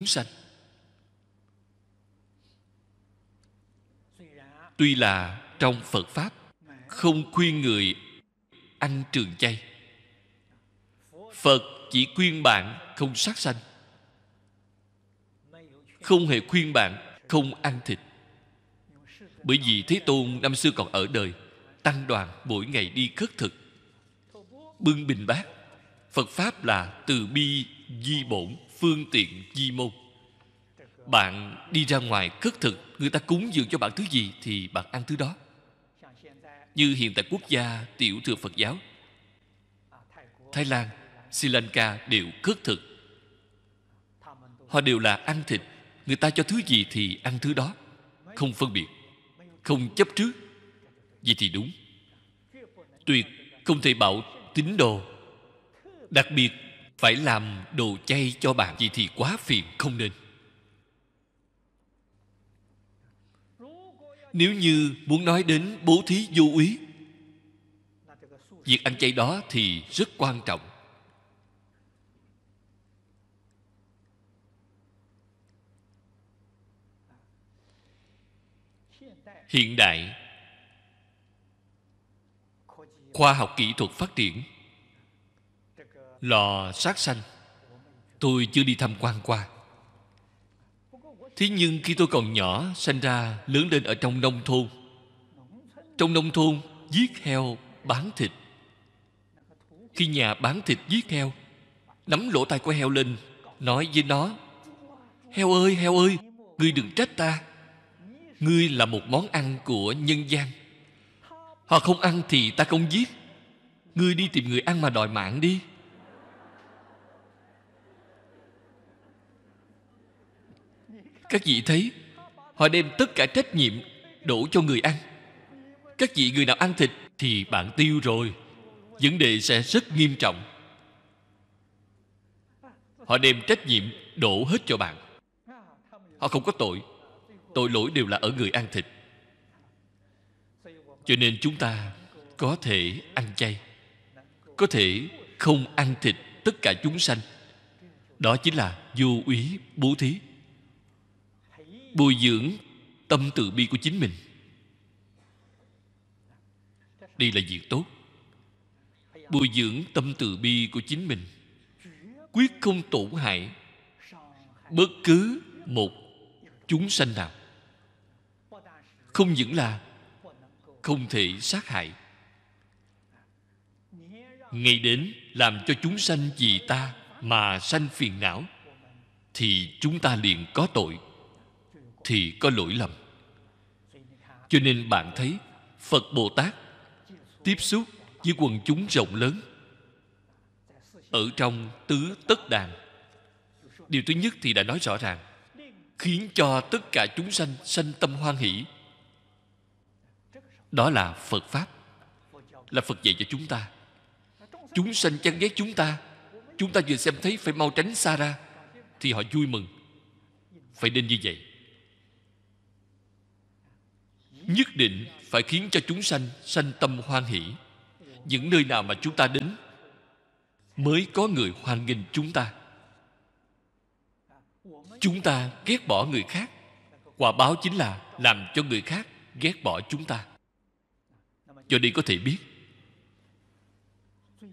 chúng sanh tuy là trong phật pháp không khuyên người ăn trường chay phật chỉ khuyên bạn không sát sanh không hề khuyên bạn không ăn thịt bởi vì thế tôn năm xưa còn ở đời tăng đoàn mỗi ngày đi khất thực bưng bình bát phật pháp là từ bi di bổn phương tiện di môn bạn đi ra ngoài cất thực người ta cúng dường cho bạn thứ gì thì bạn ăn thứ đó như hiện tại quốc gia tiểu thừa phật giáo thái lan sri lanka đều cất thực họ đều là ăn thịt người ta cho thứ gì thì ăn thứ đó không phân biệt không chấp trước vậy thì đúng tuyệt không thể bảo tín đồ đặc biệt phải làm đồ chay cho bạn gì thì quá phiền không nên nếu như muốn nói đến bố thí vô úy việc ăn chay đó thì rất quan trọng hiện đại khoa học kỹ thuật phát triển lò sát sanh tôi chưa đi tham quan qua thế nhưng khi tôi còn nhỏ sanh ra lớn lên ở trong nông thôn trong nông thôn giết heo bán thịt khi nhà bán thịt giết heo nắm lỗ tai của heo lên nói với nó heo ơi heo ơi ngươi đừng trách ta ngươi là một món ăn của nhân gian họ không ăn thì ta không giết ngươi đi tìm người ăn mà đòi mạng đi các vị thấy họ đem tất cả trách nhiệm đổ cho người ăn các vị người nào ăn thịt thì bạn tiêu rồi vấn đề sẽ rất nghiêm trọng họ đem trách nhiệm đổ hết cho bạn họ không có tội tội lỗi đều là ở người ăn thịt cho nên chúng ta có thể ăn chay có thể không ăn thịt tất cả chúng sanh đó chính là vô úy bố thí bồi dưỡng tâm từ bi của chính mình đây là việc tốt bồi dưỡng tâm từ bi của chính mình quyết không tổn hại bất cứ một chúng sanh nào không những là không thể sát hại ngay đến làm cho chúng sanh vì ta mà sanh phiền não thì chúng ta liền có tội thì có lỗi lầm cho nên bạn thấy phật bồ tát tiếp xúc với quần chúng rộng lớn ở trong tứ tất đàn điều thứ nhất thì đã nói rõ ràng khiến cho tất cả chúng sanh sanh tâm hoan hỷ đó là phật pháp là phật dạy cho chúng ta chúng sanh chán ghét chúng ta chúng ta vừa xem thấy phải mau tránh xa ra thì họ vui mừng phải nên như vậy nhất định phải khiến cho chúng sanh sanh tâm hoan hỷ những nơi nào mà chúng ta đến mới có người hoan nghênh chúng ta chúng ta ghét bỏ người khác quả báo chính là làm cho người khác ghét bỏ chúng ta cho nên có thể biết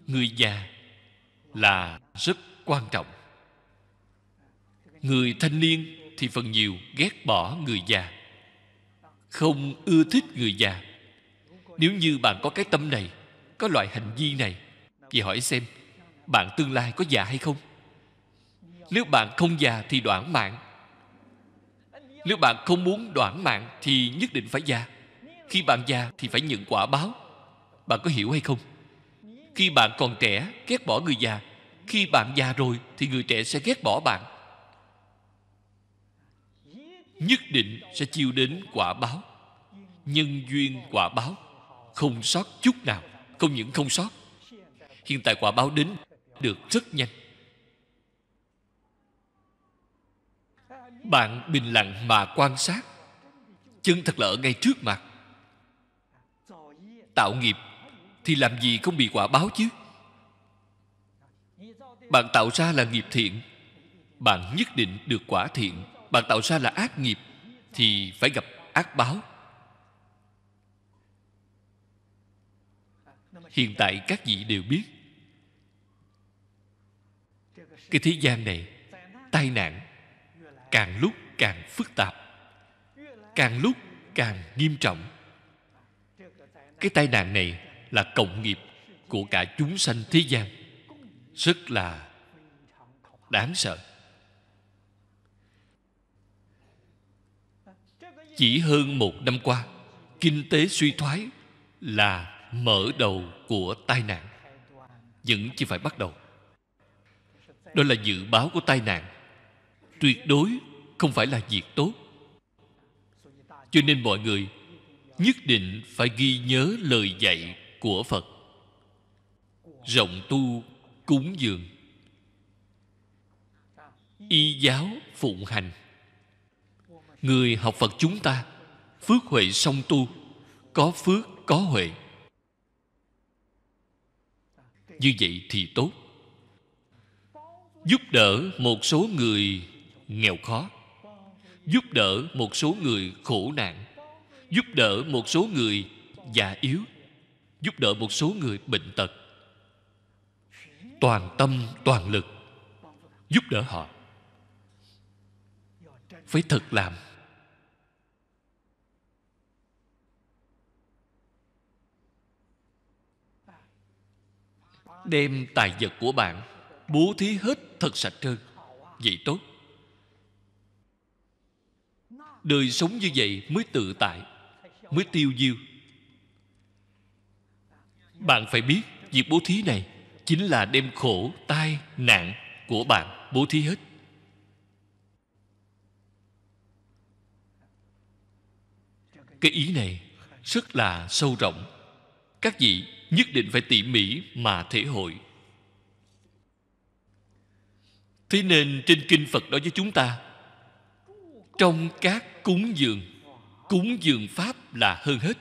người già là rất quan trọng người thanh niên thì phần nhiều ghét bỏ người già không ưa thích người già nếu như bạn có cái tâm này có loại hành vi này thì hỏi xem bạn tương lai có già hay không nếu bạn không già thì đoạn mạng nếu bạn không muốn đoạn mạng thì nhất định phải già khi bạn già thì phải nhận quả báo bạn có hiểu hay không khi bạn còn trẻ ghét bỏ người già khi bạn già rồi thì người trẻ sẽ ghét bỏ bạn nhất định sẽ chiêu đến quả báo nhân duyên quả báo không sót chút nào không những không sót hiện tại quả báo đến được rất nhanh bạn bình lặng mà quan sát chân thật là ở ngay trước mặt tạo nghiệp thì làm gì không bị quả báo chứ bạn tạo ra là nghiệp thiện bạn nhất định được quả thiện bạn tạo ra là ác nghiệp thì phải gặp ác báo hiện tại các vị đều biết cái thế gian này tai nạn càng lúc càng phức tạp càng lúc càng nghiêm trọng cái tai nạn này là cộng nghiệp của cả chúng sanh thế gian rất là đáng sợ chỉ hơn một năm qua kinh tế suy thoái là mở đầu của tai nạn vẫn chỉ phải bắt đầu đó là dự báo của tai nạn tuyệt đối không phải là việc tốt cho nên mọi người nhất định phải ghi nhớ lời dạy của phật rộng tu cúng dường y giáo phụng hành người học phật chúng ta phước huệ song tu có phước có huệ như vậy thì tốt giúp đỡ một số người nghèo khó giúp đỡ một số người khổ nạn giúp đỡ một số người già yếu giúp đỡ một số người bệnh tật toàn tâm toàn lực giúp đỡ họ phải thật làm đem tài vật của bạn bố thí hết thật sạch trơn vậy tốt đời sống như vậy mới tự tại mới tiêu diêu bạn phải biết việc bố thí này chính là đem khổ tai nạn của bạn bố thí hết cái ý này rất là sâu rộng các vị nhất định phải tỉ mỉ mà thể hội thế nên trên kinh phật nói với chúng ta trong các cúng dường cúng dường pháp là hơn hết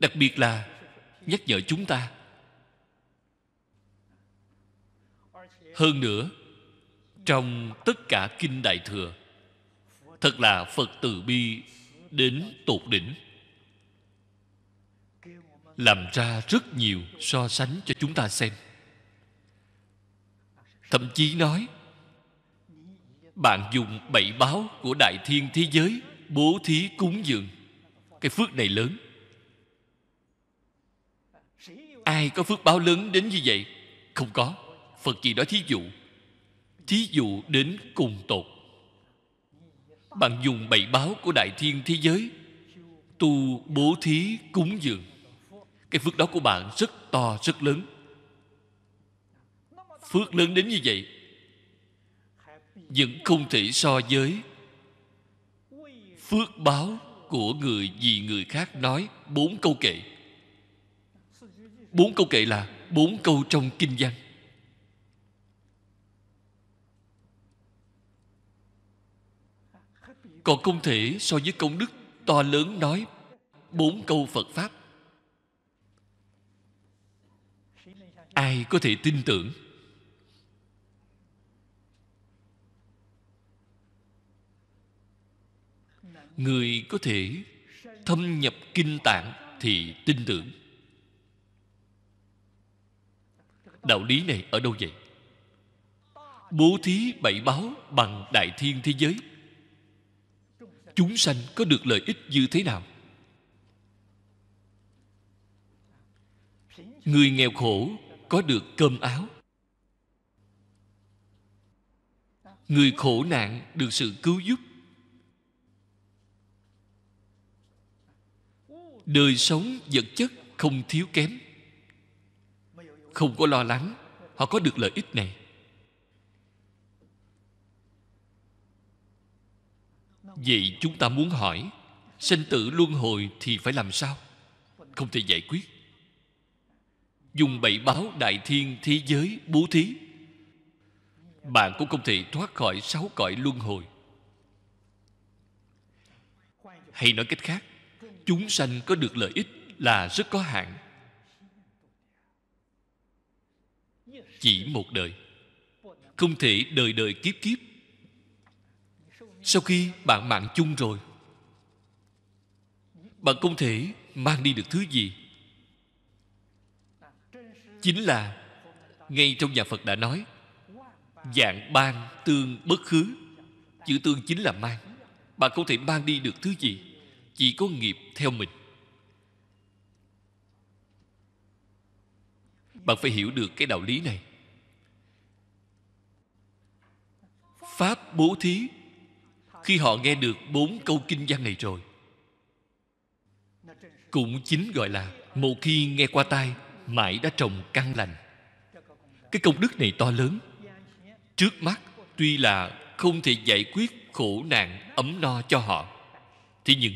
đặc biệt là nhắc nhở chúng ta hơn nữa trong tất cả kinh đại thừa thật là phật từ bi đến tột đỉnh làm ra rất nhiều so sánh cho chúng ta xem thậm chí nói bạn dùng bảy báo của đại thiên thế giới bố thí cúng dường cái phước này lớn ai có phước báo lớn đến như vậy không có phật chỉ nói thí dụ thí dụ đến cùng tột bạn dùng bảy báo của đại thiên thế giới tu bố thí cúng dường cái phước đó của bạn rất to rất lớn phước lớn đến như vậy vẫn không thể so với phước báo của người vì người khác nói bốn câu kệ bốn câu kệ là bốn câu trong kinh văn còn không thể so với công đức to lớn nói bốn câu phật pháp ai có thể tin tưởng người có thể thâm nhập kinh tạng thì tin tưởng đạo lý này ở đâu vậy bố thí bảy báo bằng đại thiên thế giới chúng sanh có được lợi ích như thế nào người nghèo khổ có được cơm áo người khổ nạn được sự cứu giúp đời sống vật chất không thiếu kém không có lo lắng họ có được lợi ích này vậy chúng ta muốn hỏi sinh tử luân hồi thì phải làm sao không thể giải quyết dùng bảy báo đại thiên thế giới bố thí bạn cũng không thể thoát khỏi sáu cõi luân hồi hay nói cách khác chúng sanh có được lợi ích là rất có hạn chỉ một đời không thể đời đời kiếp kiếp sau khi bạn mạng chung rồi bạn không thể mang đi được thứ gì chính là ngay trong nhà phật đã nói dạng ban tương bất khứ chữ tương chính là mang bạn không thể mang đi được thứ gì chỉ có nghiệp theo mình bạn phải hiểu được cái đạo lý này pháp bố thí khi họ nghe được bốn câu kinh văn này rồi cũng chính gọi là một khi nghe qua tai mãi đã trồng căn lành cái công đức này to lớn trước mắt tuy là không thể giải quyết khổ nạn ấm no cho họ thế nhưng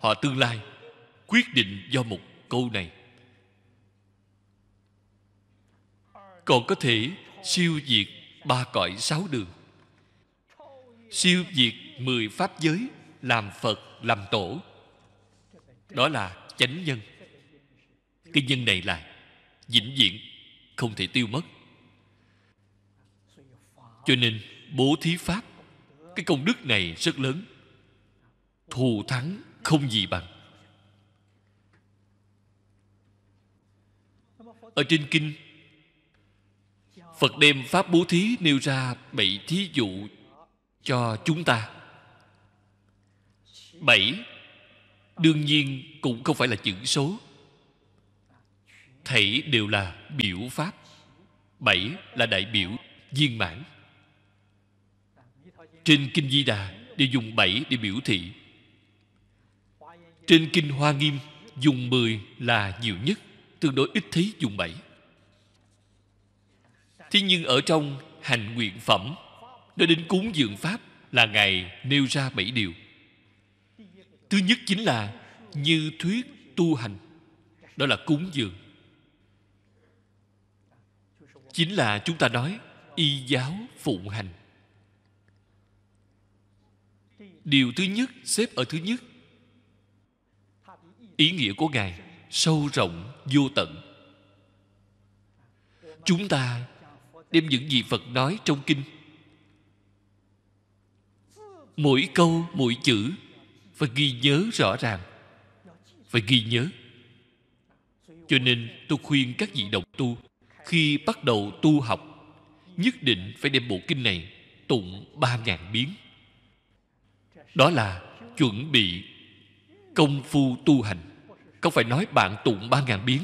họ tương lai quyết định do một câu này còn có thể siêu diệt ba cõi sáu đường siêu diệt mười pháp giới làm phật làm tổ đó là chánh nhân cái nhân này là vĩnh viễn không thể tiêu mất cho nên bố thí pháp cái công đức này rất lớn thù thắng không gì bằng ở trên kinh phật đem pháp bố thí nêu ra bảy thí dụ cho chúng ta bảy đương nhiên cũng không phải là chữ số thảy đều là biểu pháp bảy là đại biểu viên mãn trên kinh di đà đều dùng bảy để biểu thị trên kinh hoa nghiêm dùng mười là nhiều nhất tương đối ít thấy dùng bảy thế nhưng ở trong hành nguyện phẩm nói đến cúng dường pháp là ngài nêu ra bảy điều thứ nhất chính là như thuyết tu hành đó là cúng dường chính là chúng ta nói y giáo phụng hành điều thứ nhất xếp ở thứ nhất ý nghĩa của ngài sâu rộng vô tận chúng ta đem những gì phật nói trong kinh mỗi câu mỗi chữ phải ghi nhớ rõ ràng phải ghi nhớ cho nên tôi khuyên các vị đồng tu khi bắt đầu tu học nhất định phải đem bộ kinh này tụng ba ngàn biến đó là chuẩn bị công phu tu hành không phải nói bạn tụng ba ngàn biến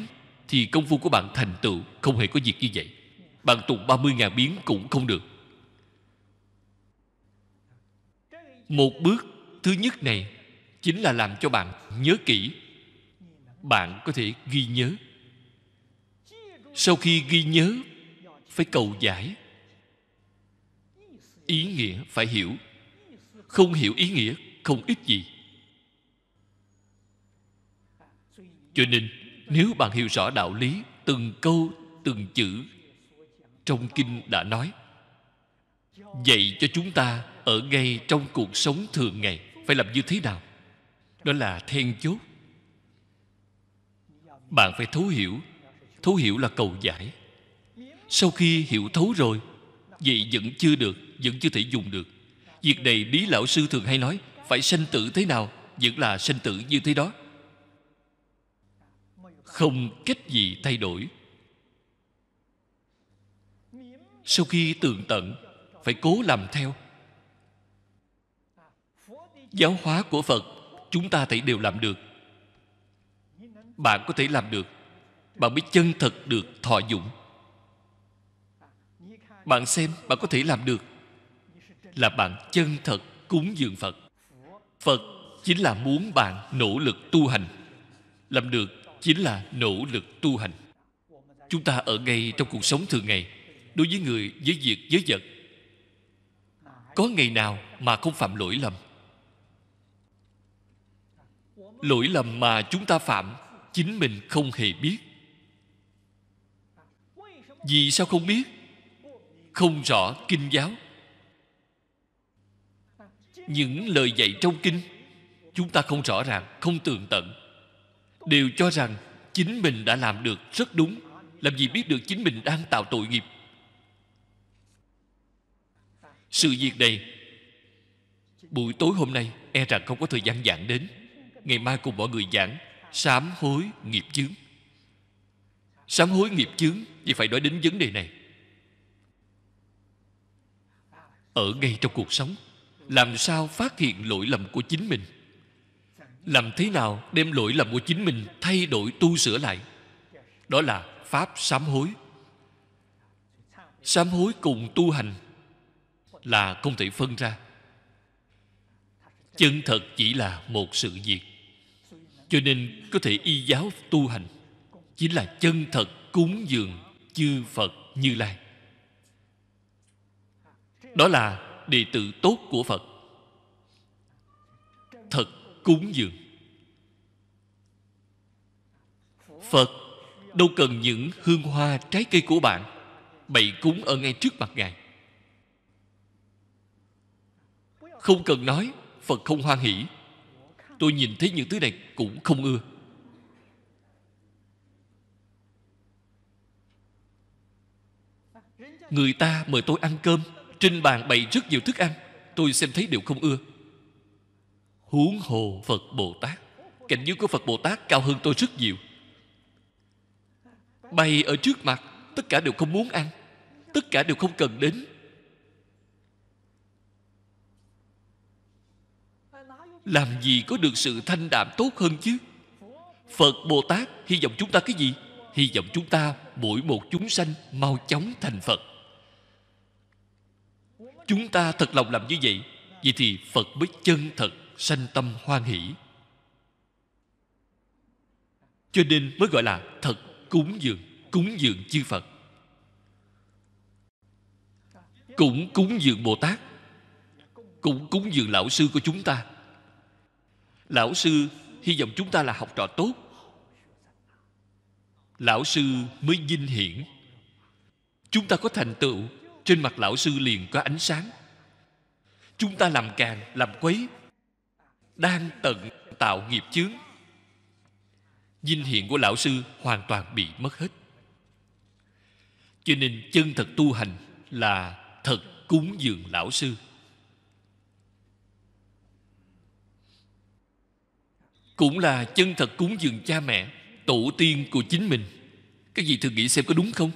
thì công phu của bạn thành tựu không hề có việc như vậy bạn tụng ba mươi ngàn biến cũng không được một bước thứ nhất này chính là làm cho bạn nhớ kỹ bạn có thể ghi nhớ sau khi ghi nhớ phải cầu giải ý nghĩa phải hiểu không hiểu ý nghĩa không ít gì cho nên nếu bạn hiểu rõ đạo lý từng câu từng chữ trong kinh đã nói dạy cho chúng ta ở ngay trong cuộc sống thường ngày phải làm như thế nào đó là then chốt bạn phải thấu hiểu thấu hiểu là cầu giải sau khi hiểu thấu rồi vậy vẫn chưa được vẫn chưa thể dùng được việc này lý lão sư thường hay nói phải sanh tử thế nào vẫn là sanh tử như thế đó không cách gì thay đổi sau khi tường tận phải cố làm theo giáo hóa của phật chúng ta thấy đều làm được bạn có thể làm được bạn mới chân thật được thọ dụng bạn xem bạn có thể làm được là bạn chân thật cúng dường phật phật chính là muốn bạn nỗ lực tu hành làm được chính là nỗ lực tu hành chúng ta ở ngay trong cuộc sống thường ngày đối với người với việc với vật có ngày nào mà không phạm lỗi lầm lỗi lầm mà chúng ta phạm chính mình không hề biết vì sao không biết không rõ kinh giáo những lời dạy trong kinh chúng ta không rõ ràng không tường tận đều cho rằng chính mình đã làm được rất đúng làm gì biết được chính mình đang tạo tội nghiệp sự việc này buổi tối hôm nay e rằng không có thời gian giảng đến ngày mai cùng mọi người giảng sám hối nghiệp chướng sám hối nghiệp chướng vì phải nói đến vấn đề này ở ngay trong cuộc sống làm sao phát hiện lỗi lầm của chính mình làm thế nào đem lỗi lầm của chính mình thay đổi tu sửa lại đó là pháp sám hối sám hối cùng tu hành là không thể phân ra chân thật chỉ là một sự việc cho nên có thể y giáo tu hành chính là chân thật cúng dường chư phật như lai đó là đệ tử tốt của phật thật cúng dường phật đâu cần những hương hoa trái cây của bạn bày cúng ở ngay trước mặt ngài không cần nói phật không hoan hỷ tôi nhìn thấy những thứ này cũng không ưa Người ta mời tôi ăn cơm Trên bàn bày rất nhiều thức ăn Tôi xem thấy đều không ưa Huống hồ Phật Bồ Tát Cảnh giới của Phật Bồ Tát cao hơn tôi rất nhiều Bày ở trước mặt Tất cả đều không muốn ăn Tất cả đều không cần đến Làm gì có được sự thanh đạm tốt hơn chứ Phật Bồ Tát hy vọng chúng ta cái gì? Hy vọng chúng ta mỗi một chúng sanh mau chóng thành Phật chúng ta thật lòng làm như vậy vậy thì phật mới chân thật sanh tâm hoan hỷ cho nên mới gọi là thật cúng dường cúng dường chư phật cũng cúng dường bồ tát cũng cúng dường lão sư của chúng ta lão sư hy vọng chúng ta là học trò tốt lão sư mới vinh hiển chúng ta có thành tựu trên mặt lão sư liền có ánh sáng chúng ta làm càng làm quấy đang tận tạo nghiệp chướng dinh hiện của lão sư hoàn toàn bị mất hết cho nên chân thật tu hành là thật cúng dường lão sư cũng là chân thật cúng dường cha mẹ tổ tiên của chính mình các vị thử nghĩ xem có đúng không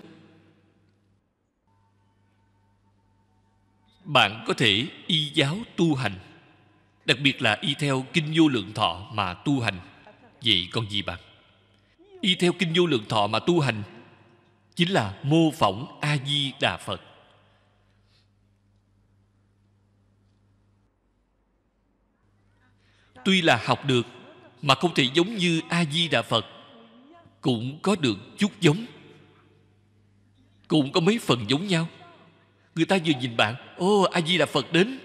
bạn có thể y giáo tu hành đặc biệt là y theo kinh vô lượng thọ mà tu hành vậy còn gì bạn y theo kinh vô lượng thọ mà tu hành chính là mô phỏng a di đà phật tuy là học được mà không thể giống như a di đà phật cũng có được chút giống cũng có mấy phần giống nhau người ta vừa nhìn bạn ô a di đà phật đến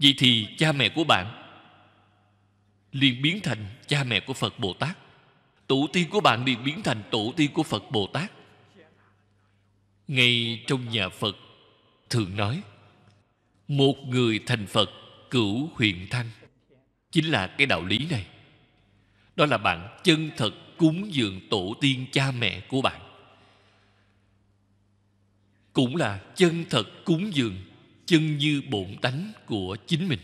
vậy thì cha mẹ của bạn liền biến thành cha mẹ của phật bồ tát tổ tiên của bạn liền biến thành tổ tiên của phật bồ tát ngay trong nhà phật thường nói một người thành phật cửu huyền thanh chính là cái đạo lý này đó là bạn chân thật cúng dường tổ tiên cha mẹ của bạn cũng là chân thật cúng dường chân như bổn tánh của chính mình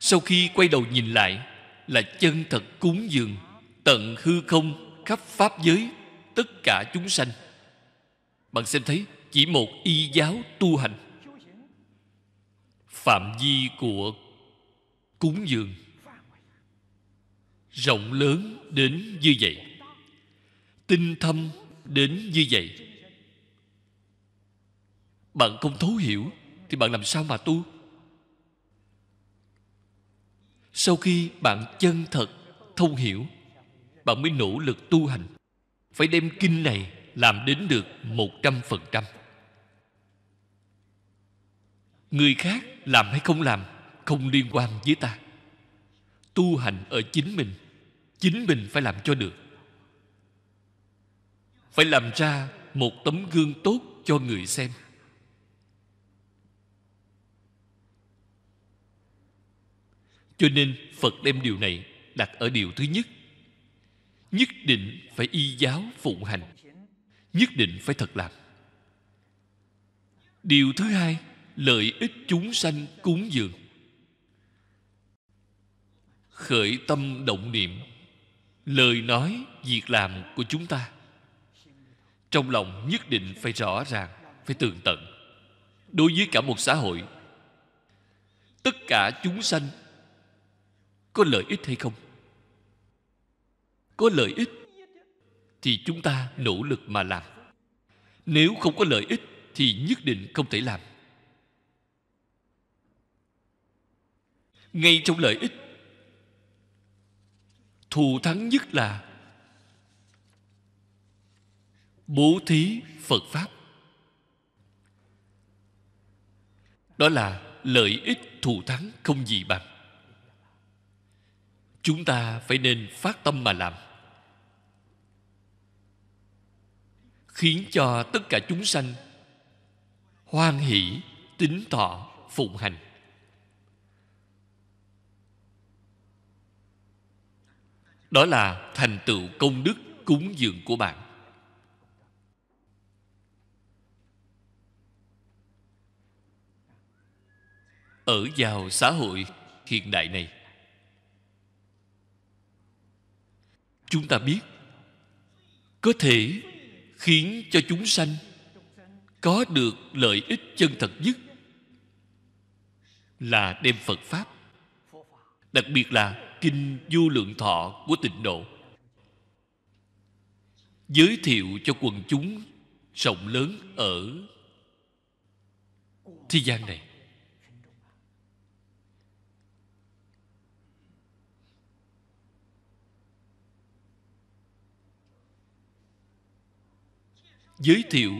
sau khi quay đầu nhìn lại là chân thật cúng dường tận hư không khắp pháp giới tất cả chúng sanh bạn xem thấy chỉ một y giáo tu hành phạm vi của cúng dường rộng lớn đến như vậy tinh thâm đến như vậy bạn không thấu hiểu thì bạn làm sao mà tu sau khi bạn chân thật thông hiểu bạn mới nỗ lực tu hành phải đem kinh này làm đến được một trăm phần trăm người khác làm hay không làm không liên quan với ta tu hành ở chính mình chính mình phải làm cho được phải làm ra một tấm gương tốt cho người xem cho nên phật đem điều này đặt ở điều thứ nhất nhất định phải y giáo phụng hành nhất định phải thật làm điều thứ hai lợi ích chúng sanh cúng dường khởi tâm động niệm lời nói việc làm của chúng ta trong lòng nhất định phải rõ ràng phải tường tận đối với cả một xã hội tất cả chúng sanh có lợi ích hay không có lợi ích thì chúng ta nỗ lực mà làm nếu không có lợi ích thì nhất định không thể làm ngay trong lợi ích thù thắng nhất là bố thí phật pháp đó là lợi ích thù thắng không gì bằng chúng ta phải nên phát tâm mà làm khiến cho tất cả chúng sanh hoan hỷ tính thọ phụng hành đó là thành tựu công đức cúng dường của bạn ở vào xã hội hiện đại này chúng ta biết có thể khiến cho chúng sanh có được lợi ích chân thật nhất là đem phật pháp đặc biệt là kinh du lượng thọ của tịnh độ giới thiệu cho quần chúng rộng lớn ở thế gian này giới thiệu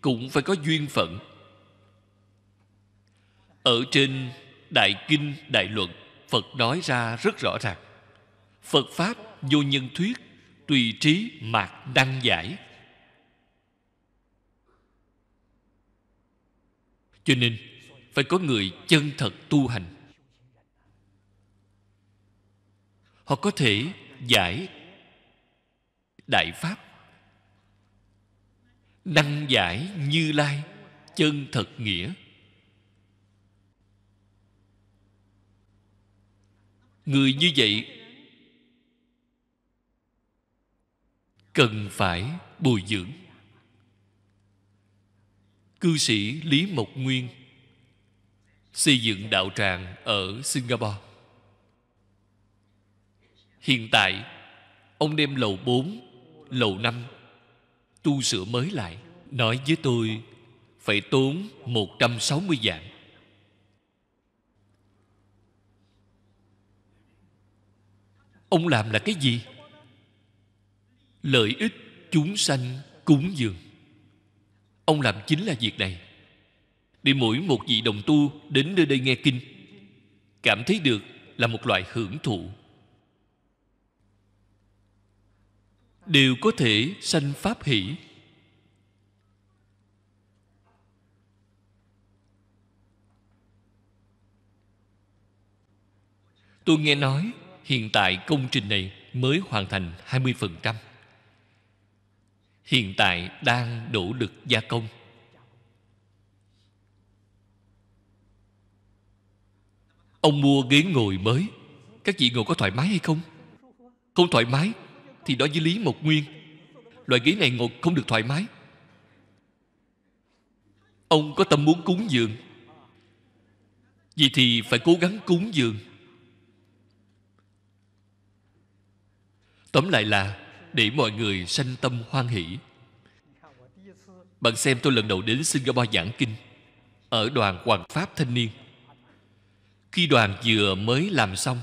cũng phải có duyên phận ở trên đại kinh đại luận phật nói ra rất rõ ràng phật pháp vô nhân thuyết tùy trí mạc đăng giải cho nên phải có người chân thật tu hành họ có thể giải đại pháp đăng giải như lai chân thật nghĩa người như vậy cần phải bồi dưỡng cư sĩ lý mộc nguyên xây dựng đạo tràng ở singapore hiện tại ông đem lầu 4, lầu 5 tu sửa mới lại nói với tôi phải tốn 160 dạng ông làm là cái gì lợi ích chúng sanh cúng dường ông làm chính là việc này để mỗi một vị đồng tu đến nơi đây nghe kinh cảm thấy được là một loại hưởng thụ đều có thể sanh pháp hỷ tôi nghe nói Hiện tại công trình này mới hoàn thành 20%. Hiện tại đang đổ lực gia công. Ông mua ghế ngồi mới Các chị ngồi có thoải mái hay không? Không thoải mái Thì đó với Lý một Nguyên Loại ghế này ngồi không được thoải mái Ông có tâm muốn cúng dường Vậy thì phải cố gắng cúng dường tóm lại là để mọi người sanh tâm hoan hỷ bạn xem tôi lần đầu đến singapore giảng kinh ở đoàn hoàng pháp thanh niên khi đoàn vừa mới làm xong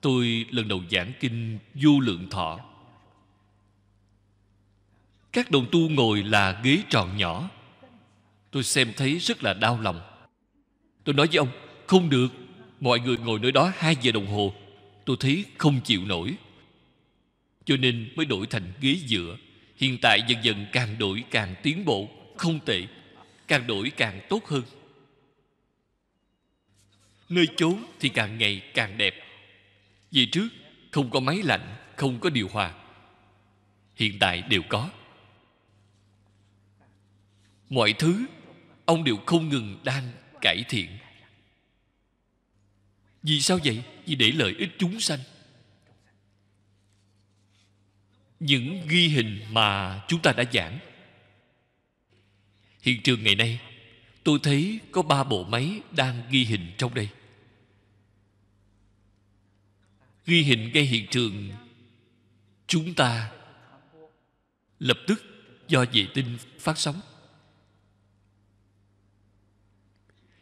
tôi lần đầu giảng kinh du lượng thọ các đồng tu ngồi là ghế tròn nhỏ tôi xem thấy rất là đau lòng tôi nói với ông không được mọi người ngồi nơi đó hai giờ đồng hồ tôi thấy không chịu nổi cho nên mới đổi thành ghế dựa hiện tại dần dần càng đổi càng tiến bộ không tệ càng đổi càng tốt hơn nơi chốn thì càng ngày càng đẹp vì trước không có máy lạnh không có điều hòa hiện tại đều có mọi thứ ông đều không ngừng đang cải thiện vì sao vậy vì để lợi ích chúng sanh những ghi hình mà chúng ta đã giảng hiện trường ngày nay tôi thấy có ba bộ máy đang ghi hình trong đây ghi hình ngay hiện trường chúng ta lập tức do vệ tinh phát sóng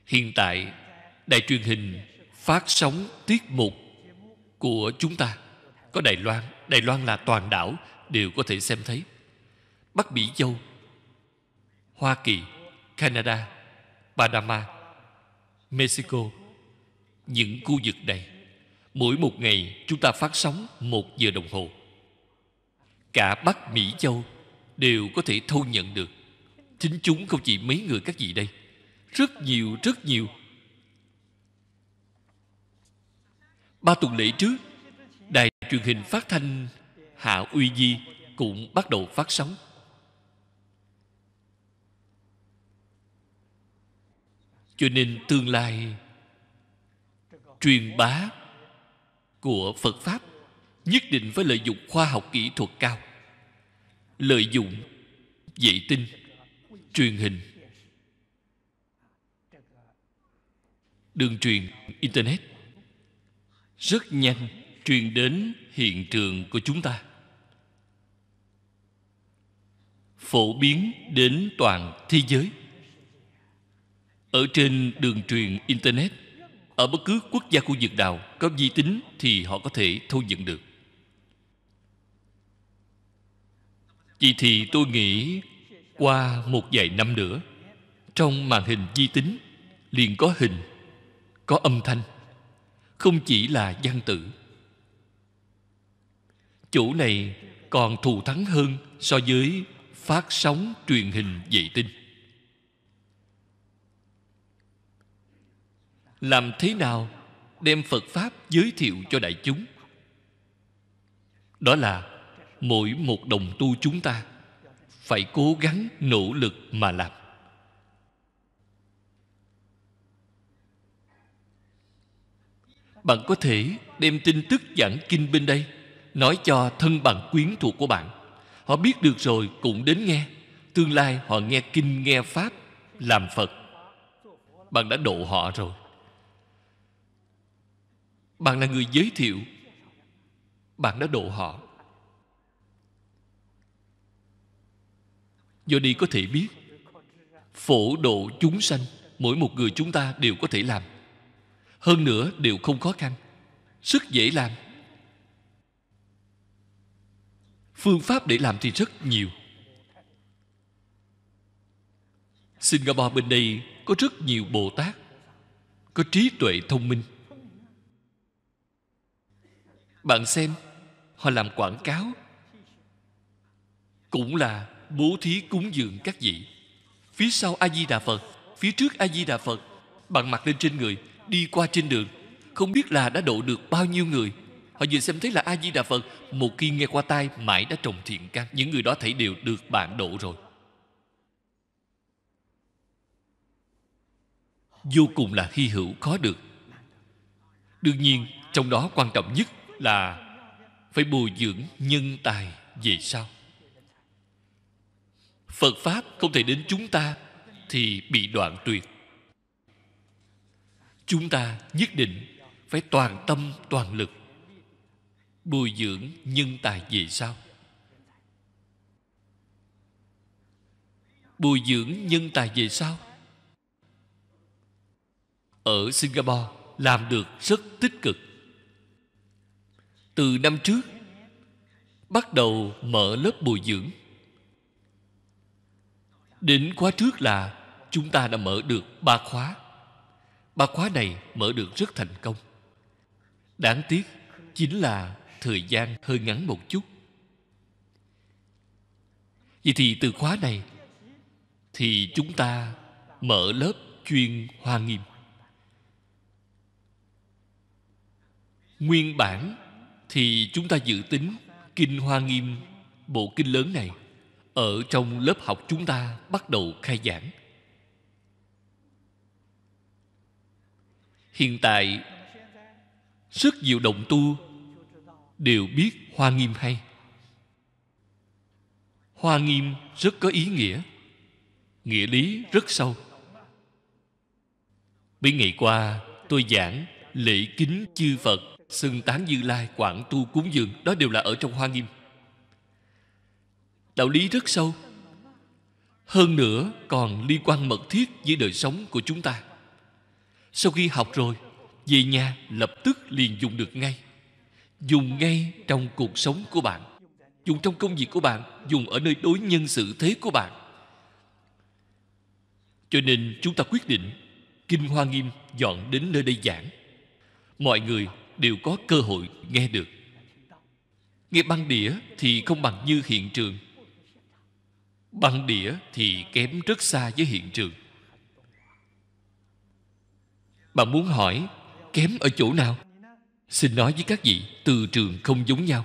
hiện tại đài truyền hình phát sóng tiết mục của chúng ta có đài loan Đài Loan là toàn đảo đều có thể xem thấy. Bắc Mỹ Châu, Hoa Kỳ, Canada, Panama, Mexico. Những khu vực này, mỗi một ngày chúng ta phát sóng một giờ đồng hồ. Cả Bắc Mỹ Châu đều có thể thu nhận được. Chính chúng không chỉ mấy người các vị đây. Rất nhiều, rất nhiều. Ba tuần lễ trước đài truyền hình phát thanh Hạ Uy Di cũng bắt đầu phát sóng. Cho nên tương lai truyền bá của Phật Pháp nhất định phải lợi dụng khoa học kỹ thuật cao. Lợi dụng vệ tinh, truyền hình, đường truyền, Internet rất nhanh truyền đến hiện trường của chúng ta phổ biến đến toàn thế giới ở trên đường truyền internet ở bất cứ quốc gia khu vực nào có di tính thì họ có thể thu nhận được vậy thì tôi nghĩ qua một vài năm nữa trong màn hình di tính liền có hình có âm thanh không chỉ là văn tự chủ này còn thù thắng hơn so với phát sóng truyền hình vệ tinh làm thế nào đem phật pháp giới thiệu cho đại chúng đó là mỗi một đồng tu chúng ta phải cố gắng nỗ lực mà làm bạn có thể đem tin tức giảng kinh bên đây nói cho thân bằng quyến thuộc của bạn họ biết được rồi cũng đến nghe tương lai họ nghe kinh nghe pháp làm phật bạn đã độ họ rồi bạn là người giới thiệu bạn đã độ họ do đi có thể biết phổ độ chúng sanh mỗi một người chúng ta đều có thể làm hơn nữa đều không khó khăn sức dễ làm phương pháp để làm thì rất nhiều singapore bên đây có rất nhiều bồ tát có trí tuệ thông minh bạn xem họ làm quảng cáo cũng là bố thí cúng dường các vị phía sau a di đà phật phía trước a di đà phật bạn mặc lên trên người đi qua trên đường không biết là đã độ được bao nhiêu người Họ vừa xem thấy là A-di-đà Phật Một khi nghe qua tai mãi đã trồng thiện căn Những người đó thấy đều được bạn độ rồi Vô cùng là hy hữu khó được Đương nhiên trong đó quan trọng nhất là Phải bồi dưỡng nhân tài về sau Phật Pháp không thể đến chúng ta Thì bị đoạn tuyệt Chúng ta nhất định Phải toàn tâm toàn lực bồi dưỡng nhân tài về sau bồi dưỡng nhân tài về sau ở singapore làm được rất tích cực từ năm trước bắt đầu mở lớp bồi dưỡng đến khóa trước là chúng ta đã mở được ba khóa ba khóa này mở được rất thành công đáng tiếc chính là thời gian hơi ngắn một chút vậy thì từ khóa này thì chúng ta mở lớp chuyên hoa nghiêm nguyên bản thì chúng ta dự tính kinh hoa nghiêm bộ kinh lớn này ở trong lớp học chúng ta bắt đầu khai giảng hiện tại rất nhiều đồng tu đều biết hoa nghiêm hay hoa nghiêm rất có ý nghĩa nghĩa lý rất sâu mấy ngày qua tôi giảng lễ kính chư phật xưng tán như lai quảng tu cúng dường đó đều là ở trong hoa nghiêm đạo lý rất sâu hơn nữa còn liên quan mật thiết với đời sống của chúng ta sau khi học rồi về nhà lập tức liền dùng được ngay dùng ngay trong cuộc sống của bạn dùng trong công việc của bạn dùng ở nơi đối nhân xử thế của bạn cho nên chúng ta quyết định kinh hoa nghiêm dọn đến nơi đây giảng mọi người đều có cơ hội nghe được nghe băng đĩa thì không bằng như hiện trường băng đĩa thì kém rất xa với hiện trường bạn muốn hỏi kém ở chỗ nào Xin nói với các vị Từ trường không giống nhau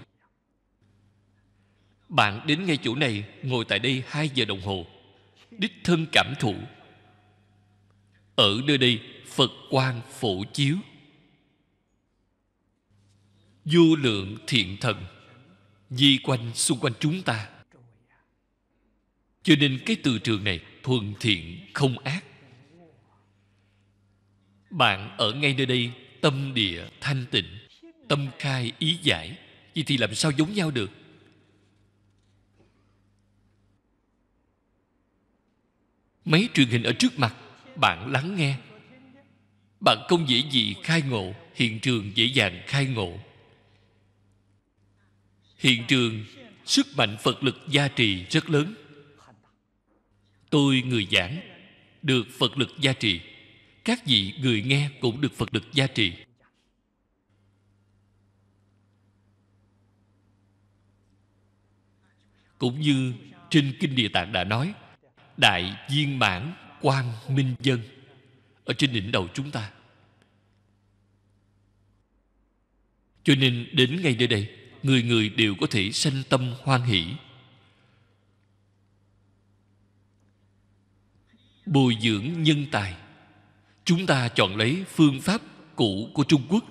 Bạn đến ngay chỗ này Ngồi tại đây hai giờ đồng hồ Đích thân cảm thụ Ở nơi đây Phật quang phổ chiếu Vô lượng thiện thần Di quanh xung quanh chúng ta Cho nên cái từ trường này Thuần thiện không ác Bạn ở ngay nơi đây tâm địa thanh tịnh tâm khai ý giải vậy thì làm sao giống nhau được mấy truyền hình ở trước mặt bạn lắng nghe bạn không dễ gì khai ngộ hiện trường dễ dàng khai ngộ hiện trường sức mạnh phật lực gia trì rất lớn tôi người giảng được phật lực gia trì các vị người nghe cũng được phật được gia trì cũng như trên kinh địa tạng đã nói đại viên mãn quang minh dân ở trên đỉnh đầu chúng ta cho nên đến ngay nơi đây người người đều có thể sanh tâm hoan hỷ bồi dưỡng nhân tài chúng ta chọn lấy phương pháp cũ của trung quốc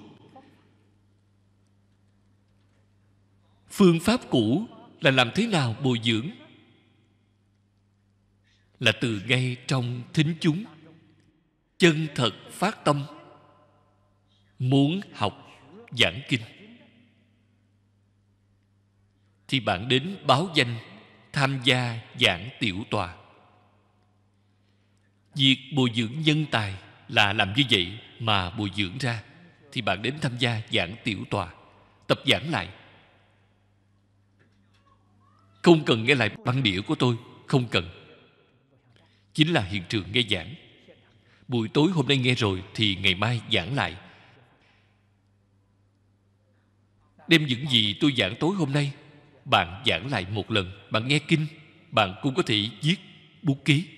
phương pháp cũ là làm thế nào bồi dưỡng là từ ngay trong thính chúng chân thật phát tâm muốn học giảng kinh thì bạn đến báo danh tham gia giảng tiểu tòa việc bồi dưỡng nhân tài là làm như vậy mà bồi dưỡng ra thì bạn đến tham gia giảng tiểu tòa tập giảng lại không cần nghe lại băng đĩa của tôi không cần chính là hiện trường nghe giảng buổi tối hôm nay nghe rồi thì ngày mai giảng lại đem những gì tôi giảng tối hôm nay bạn giảng lại một lần bạn nghe kinh bạn cũng có thể viết bút ký